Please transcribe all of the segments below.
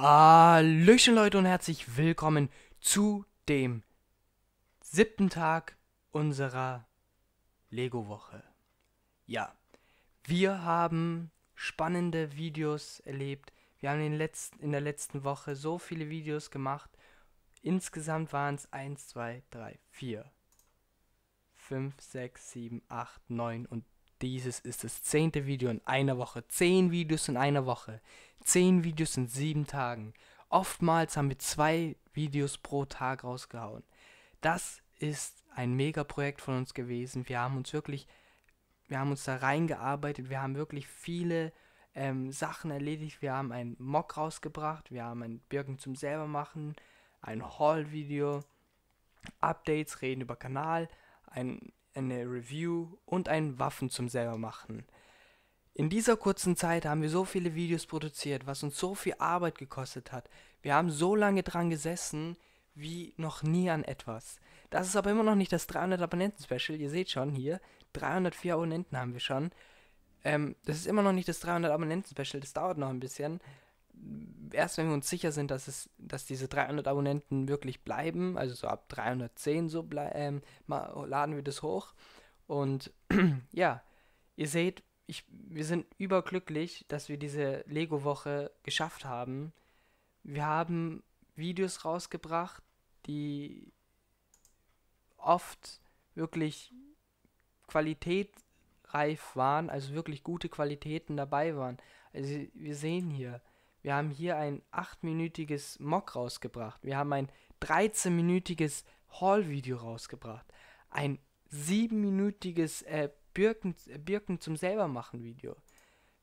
Hallöchen Leute und herzlich willkommen zu dem siebten Tag unserer Lego-Woche. Ja, wir haben spannende Videos erlebt. Wir haben in, letzten, in der letzten Woche so viele Videos gemacht. Insgesamt waren es 1, 2, 3, 4, 5, 6, 7, 8, 9 und dieses ist das zehnte Video in einer Woche. Zehn Videos in einer Woche. 10 Videos in 7 Tagen. Oftmals haben wir 2 Videos pro Tag rausgehauen. Das ist ein Mega-Projekt von uns gewesen. Wir haben uns wirklich, wir haben uns da reingearbeitet, wir haben wirklich viele ähm, Sachen erledigt. Wir haben einen Mock rausgebracht, wir haben ein Birken zum selbermachen, ein Haul-Video, Updates, Reden über Kanal, ein, eine Review und ein Waffen zum selbermachen. In dieser kurzen Zeit haben wir so viele Videos produziert, was uns so viel Arbeit gekostet hat. Wir haben so lange dran gesessen, wie noch nie an etwas. Das ist aber immer noch nicht das 300 Abonnenten Special. Ihr seht schon hier, 304 Abonnenten haben wir schon. Ähm, das ist immer noch nicht das 300 Abonnenten Special. Das dauert noch ein bisschen. Erst wenn wir uns sicher sind, dass es, dass diese 300 Abonnenten wirklich bleiben, also so ab 310 so ähm, laden wir das hoch. Und ja, ihr seht, ich, wir sind überglücklich, dass wir diese Lego-Woche geschafft haben. Wir haben Videos rausgebracht, die oft wirklich qualitätreif waren, also wirklich gute Qualitäten dabei waren. Also wir sehen hier, wir haben hier ein 8-minütiges Mock rausgebracht. Wir haben ein 13-minütiges Haul-Video rausgebracht. Ein 7-minütiges äh, Birken, Birken zum selbermachen Video.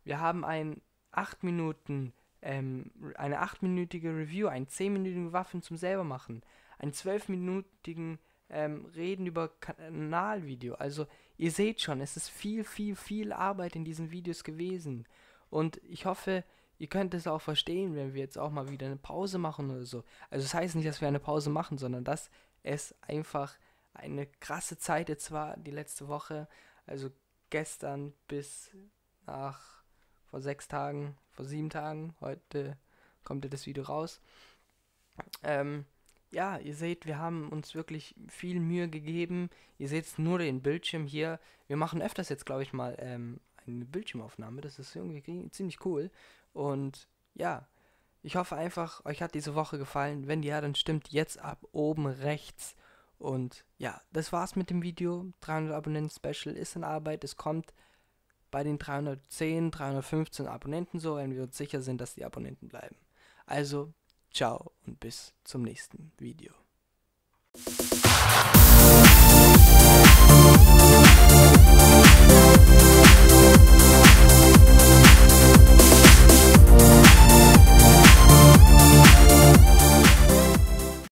Wir haben ein 8 Minuten, ähm, eine 8-minütige Review, einen 10-minütigen Waffen zum selbermachen, einen 12-minütigen ähm, Reden über Kanalvideo. Also ihr seht schon, es ist viel, viel, viel Arbeit in diesen Videos gewesen. Und ich hoffe, ihr könnt es auch verstehen, wenn wir jetzt auch mal wieder eine Pause machen oder so. Also es das heißt nicht, dass wir eine Pause machen, sondern dass es einfach eine krasse Zeit jetzt war, die letzte Woche, also gestern bis nach vor sechs Tagen, vor sieben Tagen, heute kommt ja das Video raus. Ähm, ja, ihr seht, wir haben uns wirklich viel Mühe gegeben. Ihr seht nur den Bildschirm hier. Wir machen öfters jetzt, glaube ich, mal ähm, eine Bildschirmaufnahme. Das ist irgendwie ziemlich cool. Und ja, ich hoffe einfach, euch hat diese Woche gefallen. Wenn ja, dann stimmt jetzt ab oben rechts und ja, das war's mit dem Video. 300 Abonnenten Special ist in Arbeit. Es kommt bei den 310, 315 Abonnenten so, wenn wir uns sicher sind, dass die Abonnenten bleiben. Also, ciao und bis zum nächsten Video.